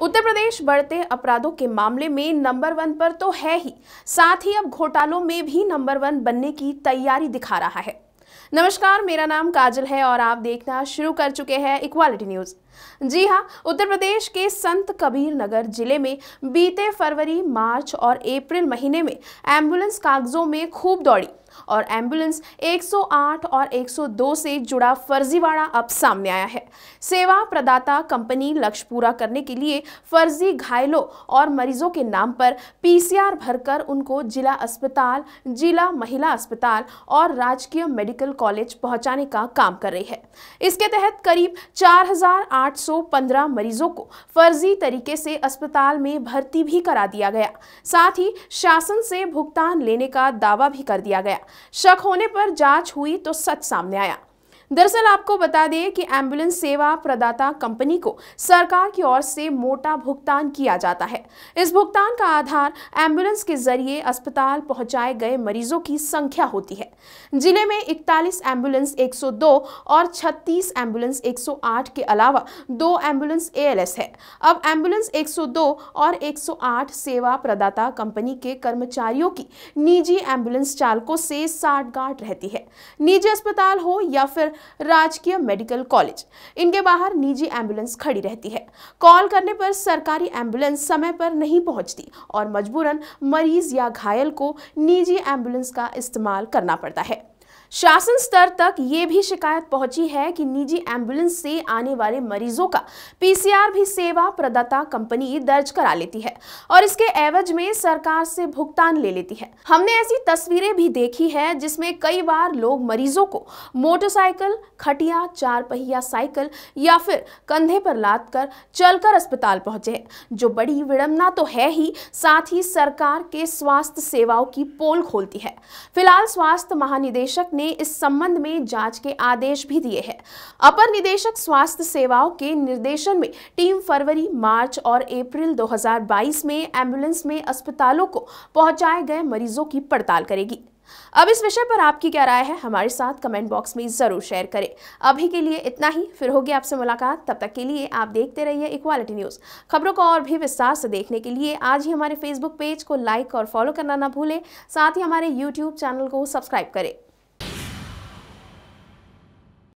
उत्तर प्रदेश बढ़ते अपराधों के मामले में नंबर वन पर तो है ही साथ ही अब घोटालों में भी नंबर वन बनने की तैयारी दिखा रहा है नमस्कार मेरा नाम काजल है और आप देखना शुरू कर चुके हैं इक्वालिटी न्यूज़ जी हाँ उत्तर प्रदेश के संत कबीर नगर जिले में बीते फरवरी मार्च और अप्रैल महीने में एम्बुलेंस कागजों में खूब दौड़ी और एम्बुलेंस 108 और 102 से जुड़ा फर्जीवाड़ा अब सामने आया है सेवा प्रदाता कंपनी लक्ष्य पूरा करने के लिए फर्जी घायलों और मरीजों के नाम पर पीसीआर भरकर उनको जिला अस्पताल जिला महिला अस्पताल और राजकीय मेडिकल कॉलेज पहुंचाने का काम कर रही है इसके तहत करीब चार 815 मरीजों को फर्जी तरीके से अस्पताल में भर्ती भी करा दिया गया साथ ही शासन से भुगतान लेने का दावा भी कर दिया गया शक होने पर जांच हुई तो सच सामने आया दरअसल आपको बता दें कि एम्बुलेंस सेवा प्रदाता कंपनी को सरकार की ओर से मोटा भुगतान किया जाता है इस भुगतान का आधार एम्बुलेंस के जरिए अस्पताल पहुंचाए गए मरीजों की संख्या होती है जिले में 41 एम्बुलेंस 102 और 36 एम्बुलेंस 108 के अलावा दो एम्बुलेंस एएलएस है अब एम्बुलेंस 102 और 108 सेवा प्रदाता कंपनी के कर्मचारियों की निजी एम्बुलेंस चालकों से साठगांठ रहती है निजी अस्पताल हो या फिर राजकीय मेडिकल कॉलेज इनके बाहर निजी एम्बुलेंस खड़ी रहती है कॉल करने पर सरकारी एम्बुलेंस समय पर नहीं पहुंचती और मजबूरन मरीज या घायल को निजी एम्बुलेंस का इस्तेमाल करना पड़ता है शासन स्तर तक ये भी शिकायत पहुंची है कि निजी एम्बुलेंस से आने वाले मरीजों का पीसीआर भी सेवा प्रदाता कंपनी दर्ज करा लेती है और इसके एवज में सरकार से भुगतान ले लेती है हमने ऐसी तस्वीरें भी देखी है जिसमें कई बार लोग मरीजों को मोटरसाइकिल खटिया चार पहिया साइकिल या फिर कंधे पर लाद कर चलकर अस्पताल पहुंचे जो बड़ी विडम्बना तो है ही साथ ही सरकार के स्वास्थ्य सेवाओं की पोल खोलती है फिलहाल स्वास्थ्य महानिदेशक ने ने इस संबंध में जांच के आदेश भी दिए हैं अपर निदेशक स्वास्थ्य सेवाओं के निर्देशन में टीम फरवरी मार्च और अप्रैल 2022 में एम्बुलेंस में अस्पतालों को पहुंचाए गए मरीजों की पड़ताल करेगी अब इस विषय पर आपकी क्या राय है हमारे साथ कमेंट बॉक्स में जरूर शेयर करें अभी के लिए इतना ही फिर होगी आपसे मुलाकात तब तक के लिए आप देखते रहिए इक्वालिटी न्यूज़ खबरों को और भी विस्तार से देखने के लिए आज ही हमारे फेसबुक पेज को लाइक और फॉलो करना ना भूलें साथ ही हमारे यूट्यूब चैनल को सब्सक्राइब करें